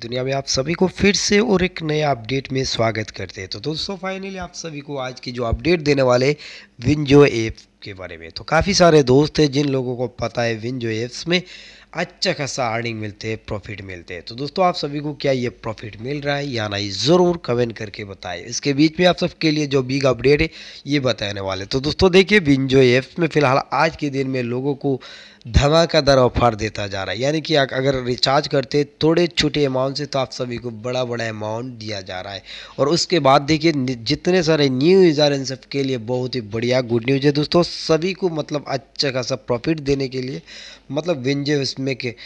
की दुनिया में आप सभी को फिर से और एक नए अपडेट में स्वागत करते हैं तो दोस्तों फाइनली आप सभी को आज की जो अपडेट देने वाले विंजो ऐप के बारे में तो काफ़ी सारे दोस्त हैं जिन लोगों को पता है विंजो ऐप्स में अच्छा खासा अर्निंग मिलते हैं प्रॉफिट मिलते हैं तो दोस्तों आप सभी को क्या ये प्रॉफिट मिल रहा है या नहीं ज़रूर कमेंट करके बताएं इसके बीच में आप सबके लिए जो बिग अपडेट है ये बताने वाले तो दोस्तों देखिए बिंजो एप्स में फिलहाल आज के दिन में लोगों को धमाकेदार ऑफर देता जा रहा है यानी कि अगर रिचार्ज करते थोड़े छोटे अमाउंट से तो आप सभी को बड़ा बड़ा अमाउंट दिया जा रहा है और उसके बाद देखिए जितने सारे न्यू यूज़र इन सब के लिए बहुत ही बढ़िया गुड न्यूज़ है दोस्तों सभी को मतलब अच्छा खासा प्रॉफिट देने के लिए मतलब विंजो que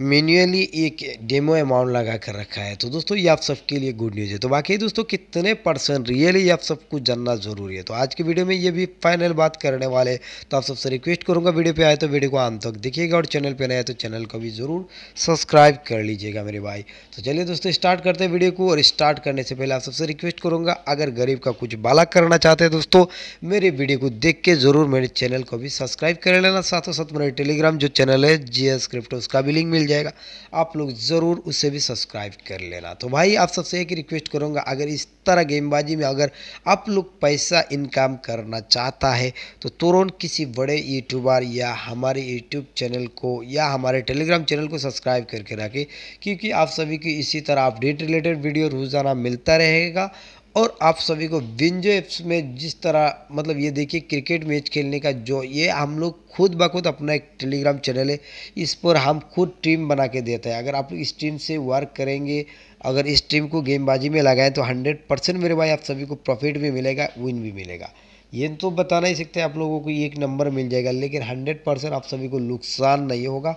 मैन्युअली एक डेमो अमाउंट लगा कर रखा है तो दोस्तों ये आप सबके लिए गुड न्यूज़ है तो बाकी दोस्तों कितने परसेंट रियली आप सबको जानना जरूरी है तो आज के वीडियो में ये भी फाइनल बात करने वाले तो आप सबसे रिक्वेस्ट करूँगा वीडियो पे आए तो वीडियो को अंत तक देखिएगा और चैनल पर नए तो चैनल को भी ज़रूर सब्सक्राइब कर लीजिएगा मेरे भाई तो चलिए दोस्तों स्टार्ट करते हैं वीडियो को और स्टार्ट करने से पहले आप सबसे रिक्वेस्ट करूँगा अगर गरीब का कुछ बाला करना चाहते हैं दोस्तों मेरे वीडियो को देख के ज़रूर मेरे चैनल को भी सब्सक्राइब कर लेना साथों साथ मेरे टेलीग्राम जो चैनल है जी एस उसका भी लिंक मिल जाएगा आप लोग ज़रूर उसे भी सब्सक्राइब कर लेना तो भाई आप सबसे एक रिक्वेस्ट करूँगा अगर इस तरह गेमबाजी में अगर आप लोग पैसा इनकम करना चाहता है तो तुरंत किसी बड़े यूट्यूबर या हमारे यूट्यूब चैनल को या हमारे टेलीग्राम चैनल को सब्सक्राइब करके रखें क्योंकि आप सभी की इसी तरह अपडेट रिलेटेड वीडियो रोज़ाना मिलता रहेगा और आप सभी को विंजो एप्स में जिस तरह मतलब ये देखिए क्रिकेट मैच खेलने का जो ये हम लोग खुद ब खुद अपना एक टेलीग्राम चैनल है इस पर हम खुद टीम बना के देते हैं अगर आप इस टीम से वर्क करेंगे अगर इस टीम को गेमबाजी में लगाएं तो हंड्रेड परसेंट मेरे भाई आप सभी को प्रॉफिट भी मिलेगा विन भी मिलेगा ये तो बता नहीं सकते आप लोगों को एक नंबर मिल जाएगा लेकिन हंड्रेड परसेंट आप सभी को नुकसान नहीं होगा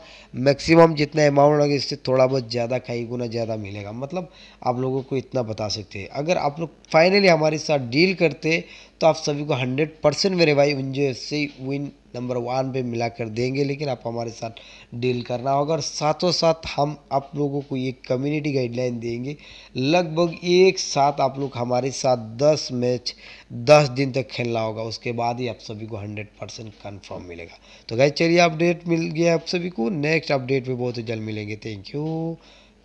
मैक्सिमम जितना अमाउंट होगा इससे थोड़ा बहुत ज़्यादा कई गुना ज़्यादा मिलेगा मतलब आप लोगों को इतना बता सकते हैं अगर आप लोग फाइनली हमारे साथ डील करते तो आप सभी को हंड्रेड परसेंट मेरे भाई मुझे से विन नंबर वन पे मिला कर देंगे लेकिन आप हमारे साथ डील करना होगा और साथों साथ हम आप लोगों को ये कम्युनिटी गाइडलाइन देंगे लगभग एक साथ आप लोग हमारे साथ 10 मैच 10 दिन तक खेलना होगा उसके बाद ही आप सभी को 100 परसेंट कन्फर्म मिलेगा तो गाइज चलिए अपडेट मिल गया आप सभी को नेक्स्ट अपडेट भी बहुत ही जल्द मिलेंगे thank you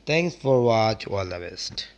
thanks for watch all the best